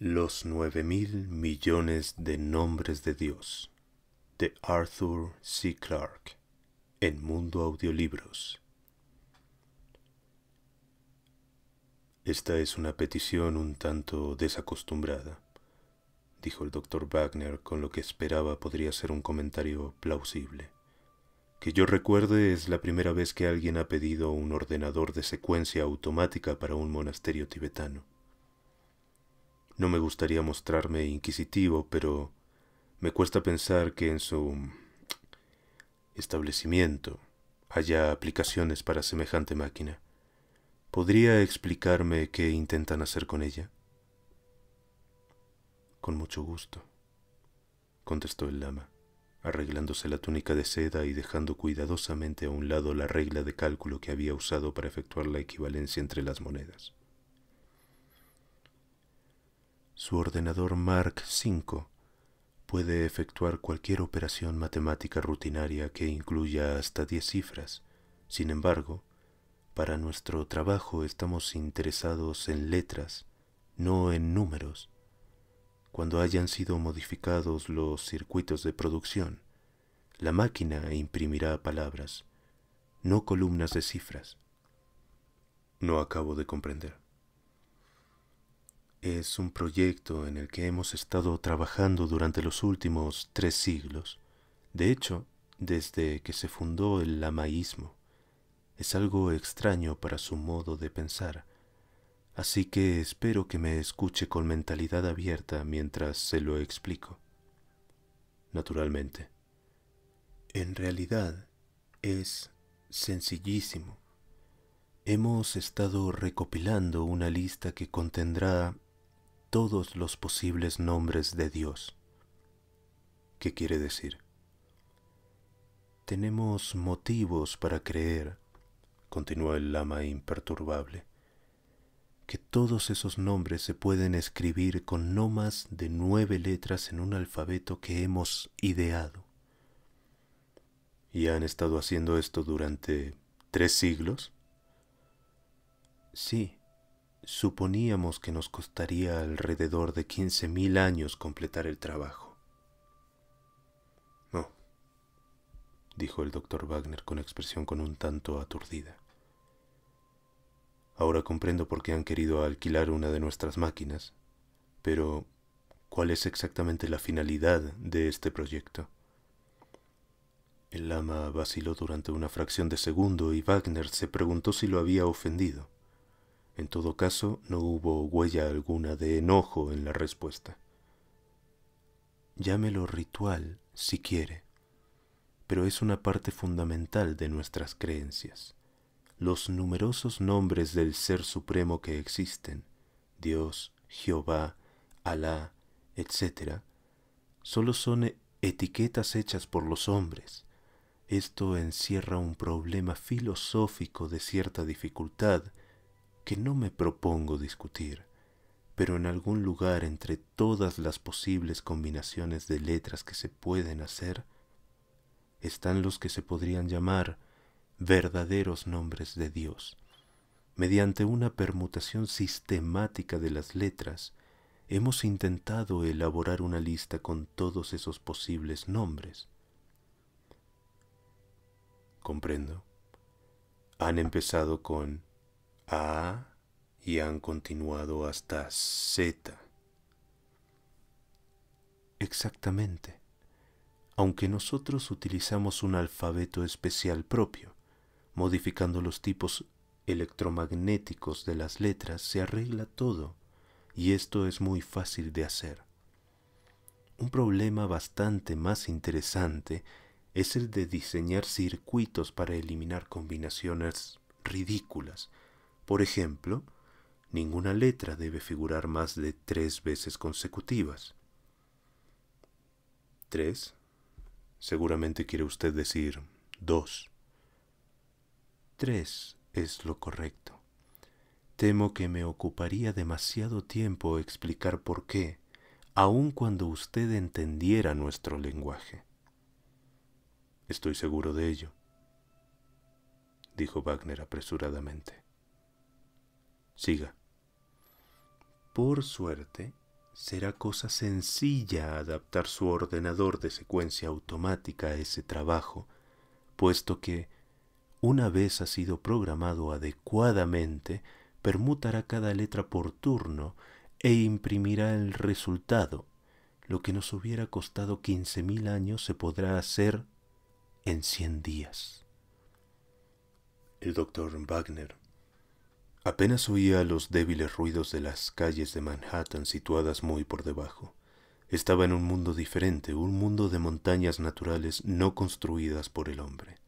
Los nueve mil millones de nombres de Dios de Arthur C. Clarke en Mundo Audiolibros. Esta es una petición un tanto desacostumbrada, dijo el doctor Wagner con lo que esperaba podría ser un comentario plausible. Que yo recuerde es la primera vez que alguien ha pedido un ordenador de secuencia automática para un monasterio tibetano. No me gustaría mostrarme inquisitivo, pero me cuesta pensar que en su establecimiento haya aplicaciones para semejante máquina. ¿Podría explicarme qué intentan hacer con ella? Con mucho gusto, contestó el lama, arreglándose la túnica de seda y dejando cuidadosamente a un lado la regla de cálculo que había usado para efectuar la equivalencia entre las monedas. Su ordenador Mark V puede efectuar cualquier operación matemática rutinaria que incluya hasta 10 cifras. Sin embargo, para nuestro trabajo estamos interesados en letras, no en números. Cuando hayan sido modificados los circuitos de producción, la máquina imprimirá palabras, no columnas de cifras. No acabo de comprender. Es un proyecto en el que hemos estado trabajando durante los últimos tres siglos. De hecho, desde que se fundó el lamaísmo. Es algo extraño para su modo de pensar, así que espero que me escuche con mentalidad abierta mientras se lo explico. Naturalmente. En realidad, es sencillísimo. Hemos estado recopilando una lista que contendrá todos los posibles nombres de Dios. ¿Qué quiere decir? Tenemos motivos para creer, continuó el lama imperturbable, que todos esos nombres se pueden escribir con no más de nueve letras en un alfabeto que hemos ideado. ¿Y han estado haciendo esto durante tres siglos? Sí, Suponíamos que nos costaría alrededor de 15.000 años completar el trabajo. No, dijo el doctor Wagner con expresión con un tanto aturdida. Ahora comprendo por qué han querido alquilar una de nuestras máquinas, pero ¿cuál es exactamente la finalidad de este proyecto? El lama vaciló durante una fracción de segundo y Wagner se preguntó si lo había ofendido. En todo caso, no hubo huella alguna de enojo en la respuesta. Llámelo ritual si quiere, pero es una parte fundamental de nuestras creencias. Los numerosos nombres del Ser Supremo que existen, Dios, Jehová, Alá, etc., solo son etiquetas hechas por los hombres. Esto encierra un problema filosófico de cierta dificultad que no me propongo discutir, pero en algún lugar entre todas las posibles combinaciones de letras que se pueden hacer, están los que se podrían llamar verdaderos nombres de Dios. Mediante una permutación sistemática de las letras, hemos intentado elaborar una lista con todos esos posibles nombres. Comprendo. Han empezado con a y han continuado hasta Z. Exactamente, aunque nosotros utilizamos un alfabeto especial propio, modificando los tipos electromagnéticos de las letras se arregla todo, y esto es muy fácil de hacer. Un problema bastante más interesante es el de diseñar circuitos para eliminar combinaciones ridículas por ejemplo, ninguna letra debe figurar más de tres veces consecutivas. Tres. Seguramente quiere usted decir dos. Tres es lo correcto. Temo que me ocuparía demasiado tiempo explicar por qué, aun cuando usted entendiera nuestro lenguaje. Estoy seguro de ello, dijo Wagner apresuradamente. Siga. Por suerte, será cosa sencilla adaptar su ordenador de secuencia automática a ese trabajo, puesto que, una vez ha sido programado adecuadamente, permutará cada letra por turno e imprimirá el resultado. Lo que nos hubiera costado 15.000 años se podrá hacer en 100 días. El doctor Wagner Apenas oía los débiles ruidos de las calles de Manhattan situadas muy por debajo. Estaba en un mundo diferente, un mundo de montañas naturales no construidas por el hombre.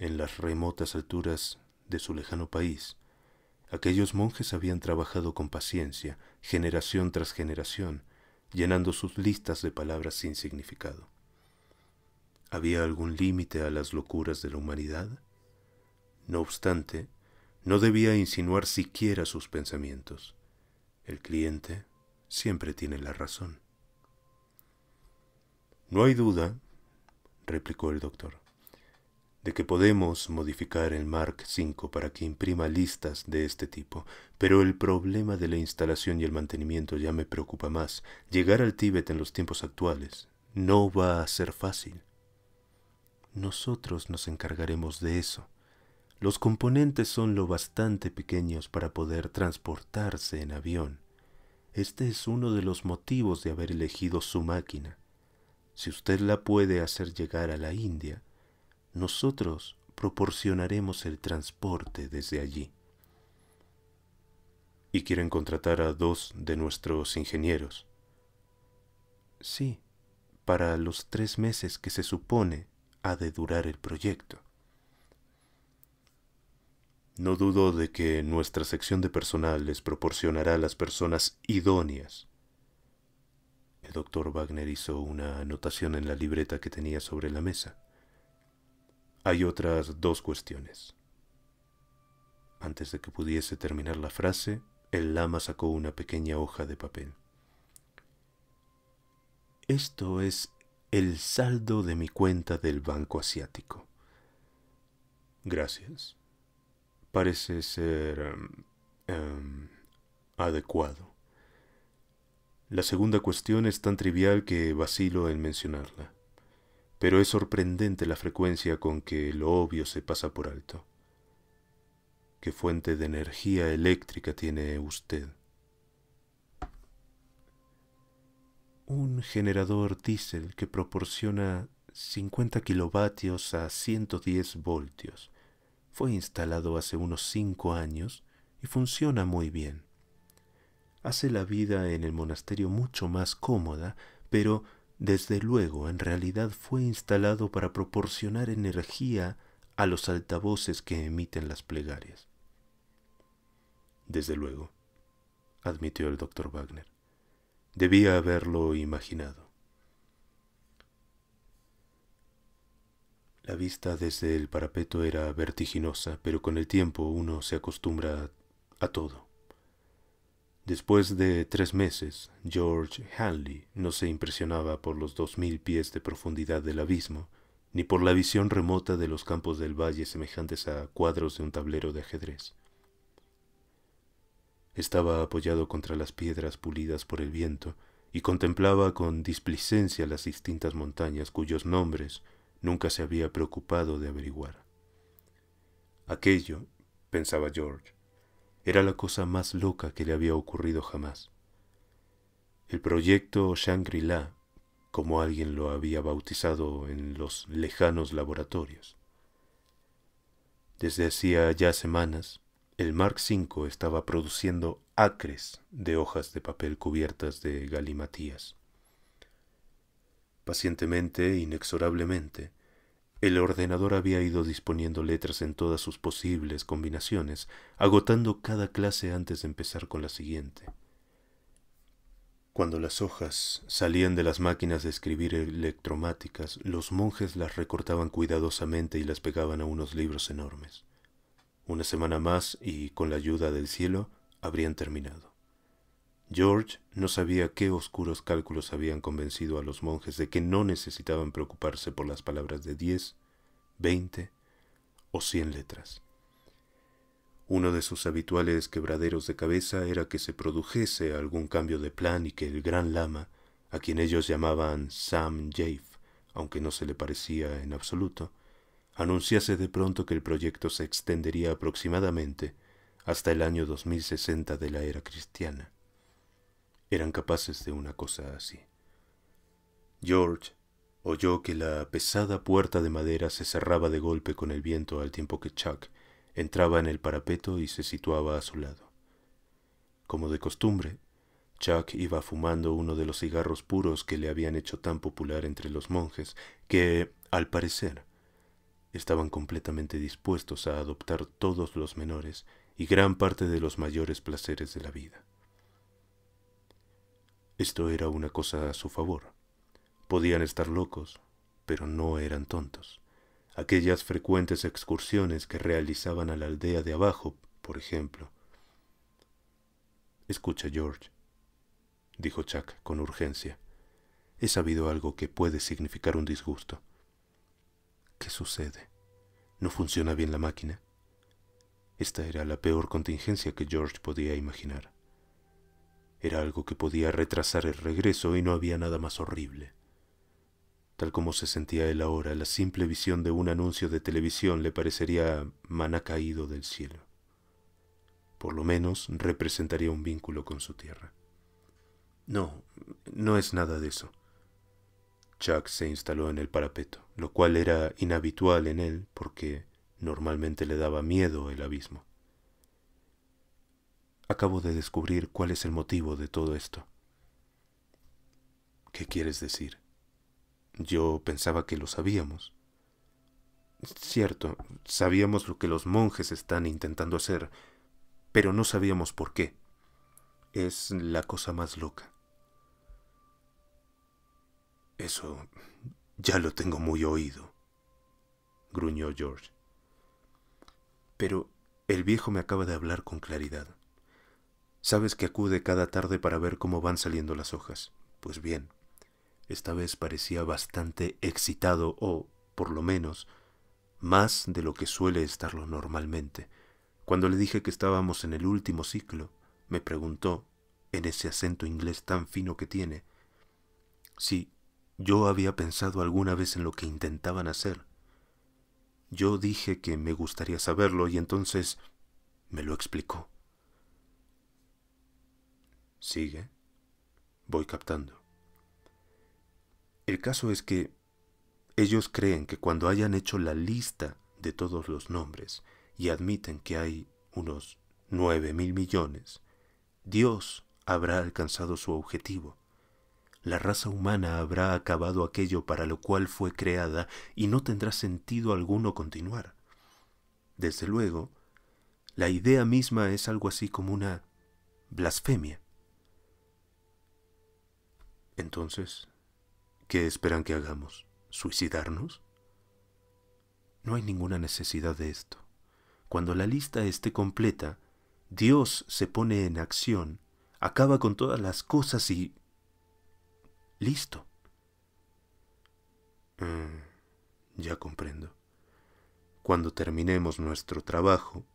En las remotas alturas de su lejano país, aquellos monjes habían trabajado con paciencia, generación tras generación, llenando sus listas de palabras sin significado. ¿Había algún límite a las locuras de la humanidad? No obstante, no debía insinuar siquiera sus pensamientos. El cliente siempre tiene la razón. No hay duda, replicó el doctor, de que podemos modificar el Mark V para que imprima listas de este tipo, pero el problema de la instalación y el mantenimiento ya me preocupa más. Llegar al Tíbet en los tiempos actuales no va a ser fácil. Nosotros nos encargaremos de eso, los componentes son lo bastante pequeños para poder transportarse en avión. Este es uno de los motivos de haber elegido su máquina. Si usted la puede hacer llegar a la India, nosotros proporcionaremos el transporte desde allí. ¿Y quieren contratar a dos de nuestros ingenieros? Sí, para los tres meses que se supone ha de durar el proyecto. No dudo de que nuestra sección de personal les proporcionará a las personas idóneas. El doctor Wagner hizo una anotación en la libreta que tenía sobre la mesa. Hay otras dos cuestiones. Antes de que pudiese terminar la frase, el lama sacó una pequeña hoja de papel. Esto es el saldo de mi cuenta del Banco Asiático. Gracias parece ser em, em, adecuado. La segunda cuestión es tan trivial que vacilo en mencionarla, pero es sorprendente la frecuencia con que lo obvio se pasa por alto. ¿Qué fuente de energía eléctrica tiene usted? Un generador diésel que proporciona 50 kilovatios a 110 voltios fue instalado hace unos cinco años y funciona muy bien. Hace la vida en el monasterio mucho más cómoda, pero desde luego en realidad fue instalado para proporcionar energía a los altavoces que emiten las plegarias. Desde luego, admitió el doctor Wagner. Debía haberlo imaginado. La vista desde el parapeto era vertiginosa, pero con el tiempo uno se acostumbra a todo. Después de tres meses, George Hanley no se impresionaba por los dos mil pies de profundidad del abismo, ni por la visión remota de los campos del valle semejantes a cuadros de un tablero de ajedrez. Estaba apoyado contra las piedras pulidas por el viento y contemplaba con displicencia las distintas montañas cuyos nombres nunca se había preocupado de averiguar. Aquello, pensaba George, era la cosa más loca que le había ocurrido jamás. El proyecto Shangri-La, como alguien lo había bautizado en los lejanos laboratorios. Desde hacía ya semanas, el Mark V estaba produciendo acres de hojas de papel cubiertas de galimatías. Pacientemente inexorablemente, el ordenador había ido disponiendo letras en todas sus posibles combinaciones, agotando cada clase antes de empezar con la siguiente. Cuando las hojas salían de las máquinas de escribir electromáticas, los monjes las recortaban cuidadosamente y las pegaban a unos libros enormes. Una semana más y, con la ayuda del cielo, habrían terminado. George no sabía qué oscuros cálculos habían convencido a los monjes de que no necesitaban preocuparse por las palabras de diez, veinte o cien letras. Uno de sus habituales quebraderos de cabeza era que se produjese algún cambio de plan y que el gran lama, a quien ellos llamaban Sam Jafe, aunque no se le parecía en absoluto, anunciase de pronto que el proyecto se extendería aproximadamente hasta el año 2060 de la era cristiana eran capaces de una cosa así. George oyó que la pesada puerta de madera se cerraba de golpe con el viento al tiempo que Chuck entraba en el parapeto y se situaba a su lado. Como de costumbre, Chuck iba fumando uno de los cigarros puros que le habían hecho tan popular entre los monjes, que, al parecer, estaban completamente dispuestos a adoptar todos los menores y gran parte de los mayores placeres de la vida. Esto era una cosa a su favor. Podían estar locos, pero no eran tontos. Aquellas frecuentes excursiones que realizaban a la aldea de abajo, por ejemplo. Escucha, George, dijo Chuck con urgencia. He sabido algo que puede significar un disgusto. ¿Qué sucede? ¿No funciona bien la máquina? Esta era la peor contingencia que George podía imaginar. Era algo que podía retrasar el regreso y no había nada más horrible. Tal como se sentía él ahora, la simple visión de un anuncio de televisión le parecería maná caído del cielo. Por lo menos representaría un vínculo con su tierra. No, no es nada de eso. Chuck se instaló en el parapeto, lo cual era inhabitual en él porque normalmente le daba miedo el abismo. Acabo de descubrir cuál es el motivo de todo esto. ¿Qué quieres decir? Yo pensaba que lo sabíamos. Cierto, sabíamos lo que los monjes están intentando hacer, pero no sabíamos por qué. Es la cosa más loca. Eso ya lo tengo muy oído, gruñó George. Pero el viejo me acaba de hablar con claridad. Sabes que acude cada tarde para ver cómo van saliendo las hojas. Pues bien, esta vez parecía bastante excitado o, por lo menos, más de lo que suele estarlo normalmente. Cuando le dije que estábamos en el último ciclo, me preguntó, en ese acento inglés tan fino que tiene, si yo había pensado alguna vez en lo que intentaban hacer. Yo dije que me gustaría saberlo y entonces me lo explicó. Sigue. Voy captando. El caso es que ellos creen que cuando hayan hecho la lista de todos los nombres y admiten que hay unos nueve mil millones, Dios habrá alcanzado su objetivo. La raza humana habrá acabado aquello para lo cual fue creada y no tendrá sentido alguno continuar. Desde luego, la idea misma es algo así como una blasfemia. Entonces, ¿qué esperan que hagamos? ¿Suicidarnos? No hay ninguna necesidad de esto. Cuando la lista esté completa, Dios se pone en acción, acaba con todas las cosas y... listo. Mm, ya comprendo. Cuando terminemos nuestro trabajo,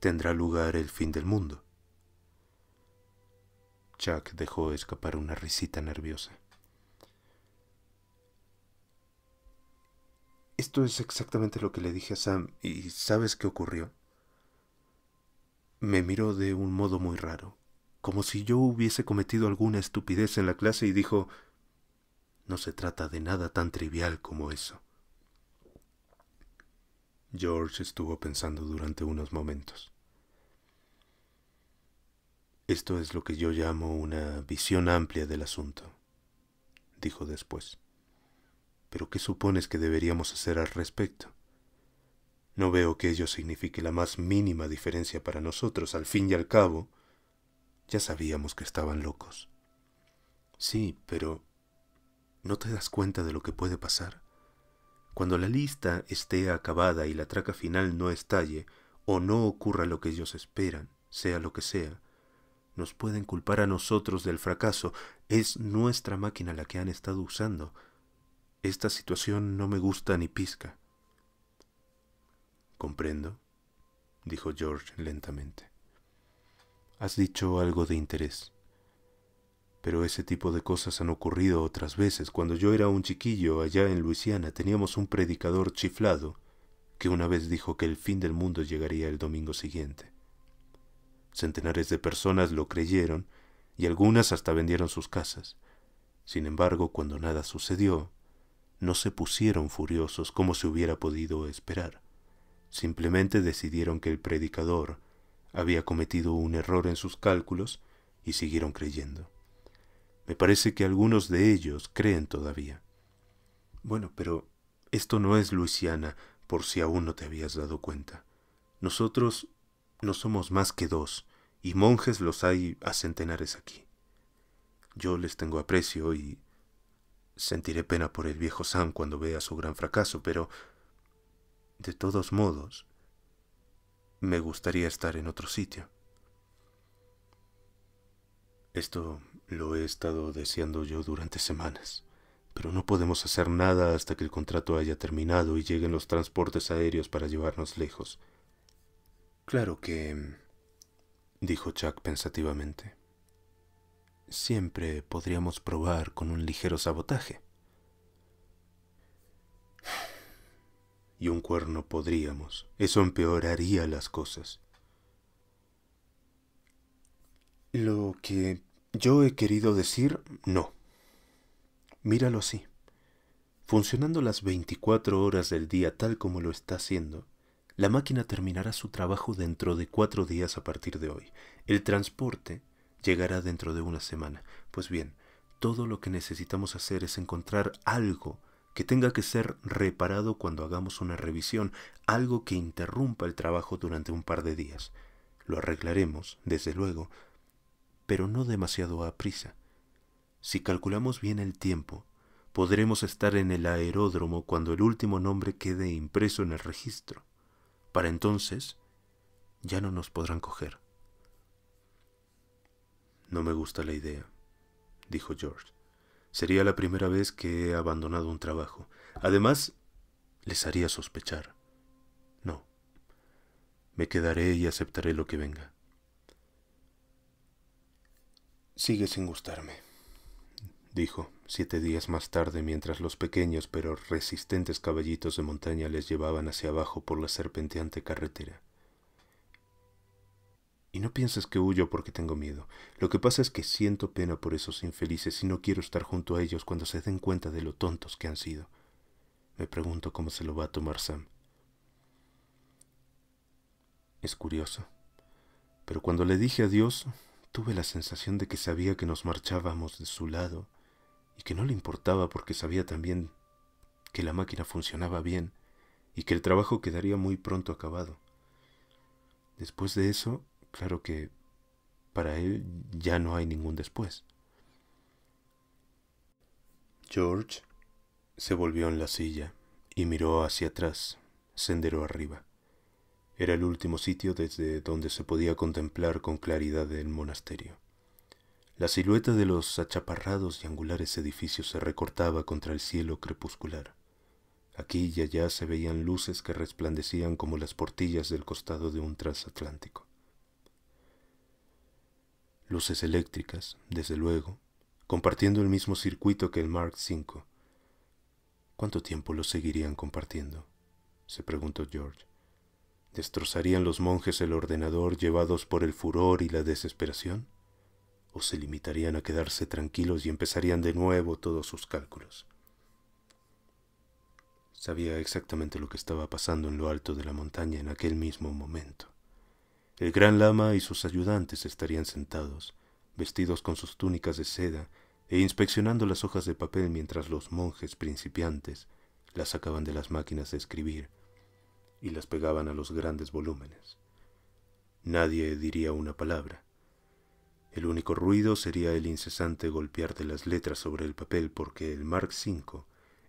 tendrá lugar el fin del mundo. Chuck dejó escapar una risita nerviosa. Esto es exactamente lo que le dije a Sam, y ¿sabes qué ocurrió? Me miró de un modo muy raro, como si yo hubiese cometido alguna estupidez en la clase y dijo, no se trata de nada tan trivial como eso. George estuvo pensando durante unos momentos. Esto es lo que yo llamo una visión amplia del asunto, dijo después. Pero ¿qué supones que deberíamos hacer al respecto? No veo que ello signifique la más mínima diferencia para nosotros. Al fin y al cabo, ya sabíamos que estaban locos. Sí, pero ¿no te das cuenta de lo que puede pasar? Cuando la lista esté acabada y la traca final no estalle, o no ocurra lo que ellos esperan, sea lo que sea, nos pueden culpar a nosotros del fracaso. Es nuestra máquina la que han estado usando. Esta situación no me gusta ni pizca. Comprendo, dijo George lentamente. Has dicho algo de interés. Pero ese tipo de cosas han ocurrido otras veces. Cuando yo era un chiquillo allá en Luisiana teníamos un predicador chiflado que una vez dijo que el fin del mundo llegaría el domingo siguiente. Centenares de personas lo creyeron y algunas hasta vendieron sus casas. Sin embargo, cuando nada sucedió, no se pusieron furiosos como se hubiera podido esperar. Simplemente decidieron que el predicador había cometido un error en sus cálculos y siguieron creyendo. Me parece que algunos de ellos creen todavía. Bueno, pero esto no es Luisiana, por si aún no te habías dado cuenta. Nosotros no somos más que dos, y monjes los hay a centenares aquí. Yo les tengo aprecio y sentiré pena por el viejo Sam cuando vea su gran fracaso, pero de todos modos me gustaría estar en otro sitio. Esto lo he estado deseando yo durante semanas, pero no podemos hacer nada hasta que el contrato haya terminado y lleguen los transportes aéreos para llevarnos lejos. Claro que... dijo Chuck pensativamente. Siempre podríamos probar con un ligero sabotaje. Y un cuerno podríamos. Eso empeoraría las cosas. Lo que yo he querido decir, no. Míralo así. Funcionando las 24 horas del día tal como lo está haciendo, la máquina terminará su trabajo dentro de cuatro días a partir de hoy. El transporte llegará dentro de una semana. Pues bien, todo lo que necesitamos hacer es encontrar algo que tenga que ser reparado cuando hagamos una revisión, algo que interrumpa el trabajo durante un par de días. Lo arreglaremos, desde luego, pero no demasiado a prisa. Si calculamos bien el tiempo, podremos estar en el aeródromo cuando el último nombre quede impreso en el registro. Para entonces ya no nos podrán coger. No me gusta la idea, dijo George. Sería la primera vez que he abandonado un trabajo. Además, les haría sospechar. No. Me quedaré y aceptaré lo que venga. Sigue sin gustarme, dijo. Siete días más tarde, mientras los pequeños pero resistentes caballitos de montaña les llevaban hacia abajo por la serpenteante carretera. Y no pienses que huyo porque tengo miedo. Lo que pasa es que siento pena por esos infelices y no quiero estar junto a ellos cuando se den cuenta de lo tontos que han sido. Me pregunto cómo se lo va a tomar Sam. Es curioso. Pero cuando le dije adiós, tuve la sensación de que sabía que nos marchábamos de su lado y que no le importaba porque sabía también que la máquina funcionaba bien y que el trabajo quedaría muy pronto acabado. Después de eso, claro que para él ya no hay ningún después. George se volvió en la silla y miró hacia atrás, sendero arriba. Era el último sitio desde donde se podía contemplar con claridad el monasterio. La silueta de los achaparrados y angulares edificios se recortaba contra el cielo crepuscular. Aquí y allá se veían luces que resplandecían como las portillas del costado de un transatlántico. Luces eléctricas, desde luego, compartiendo el mismo circuito que el Mark V. ¿Cuánto tiempo lo seguirían compartiendo? se preguntó George. ¿Destrozarían los monjes el ordenador llevados por el furor y la desesperación? o se limitarían a quedarse tranquilos y empezarían de nuevo todos sus cálculos. Sabía exactamente lo que estaba pasando en lo alto de la montaña en aquel mismo momento. El gran lama y sus ayudantes estarían sentados, vestidos con sus túnicas de seda e inspeccionando las hojas de papel mientras los monjes principiantes las sacaban de las máquinas de escribir y las pegaban a los grandes volúmenes. Nadie diría una palabra, el único ruido sería el incesante golpear de las letras sobre el papel porque el Mark V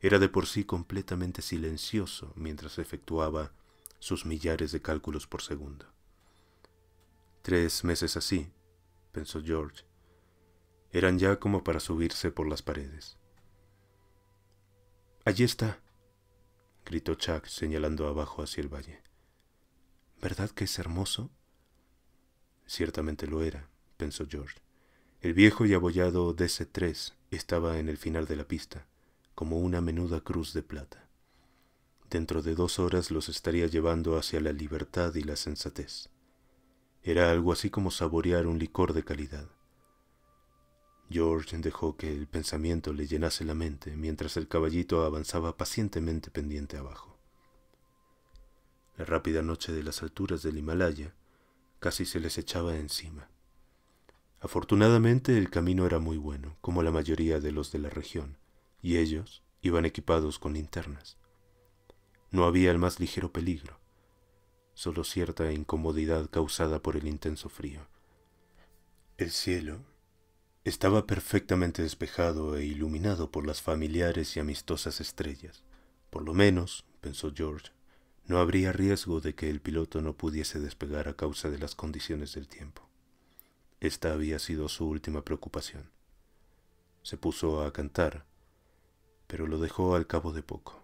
era de por sí completamente silencioso mientras efectuaba sus millares de cálculos por segundo. Tres meses así, pensó George, eran ya como para subirse por las paredes. Allí está, gritó Chuck señalando abajo hacia el valle. ¿Verdad que es hermoso? Ciertamente lo era pensó George. El viejo y abollado DC-3 estaba en el final de la pista, como una menuda cruz de plata. Dentro de dos horas los estaría llevando hacia la libertad y la sensatez. Era algo así como saborear un licor de calidad. George dejó que el pensamiento le llenase la mente mientras el caballito avanzaba pacientemente pendiente abajo. La rápida noche de las alturas del Himalaya casi se les echaba encima. Afortunadamente el camino era muy bueno, como la mayoría de los de la región, y ellos iban equipados con linternas. No había el más ligero peligro, solo cierta incomodidad causada por el intenso frío. El cielo estaba perfectamente despejado e iluminado por las familiares y amistosas estrellas. Por lo menos, pensó George, no habría riesgo de que el piloto no pudiese despegar a causa de las condiciones del tiempo. Esta había sido su última preocupación. Se puso a cantar, pero lo dejó al cabo de poco.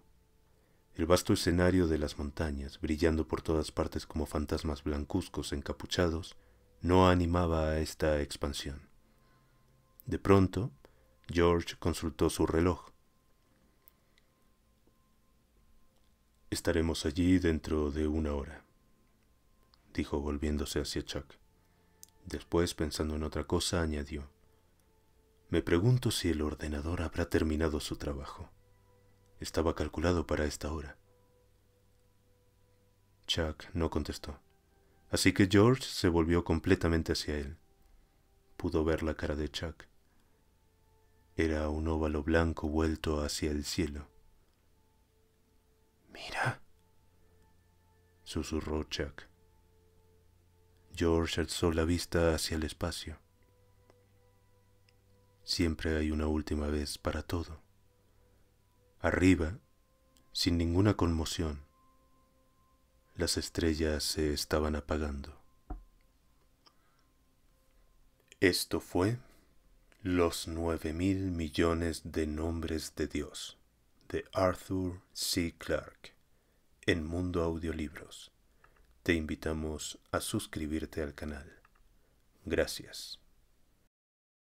El vasto escenario de las montañas, brillando por todas partes como fantasmas blancuzcos encapuchados, no animaba a esta expansión. De pronto, George consultó su reloj. Estaremos allí dentro de una hora, dijo volviéndose hacia Chuck. Después, pensando en otra cosa, añadió, Me pregunto si el ordenador habrá terminado su trabajo. Estaba calculado para esta hora. Chuck no contestó, así que George se volvió completamente hacia él. Pudo ver la cara de Chuck. Era un óvalo blanco vuelto hacia el cielo. Mira, susurró Chuck. George alzó la vista hacia el espacio. Siempre hay una última vez para todo. Arriba, sin ninguna conmoción, las estrellas se estaban apagando. Esto fue Los nueve mil millones de nombres de Dios, de Arthur C. Clarke, en Mundo Audiolibros. Te invitamos a suscribirte al canal. Gracias.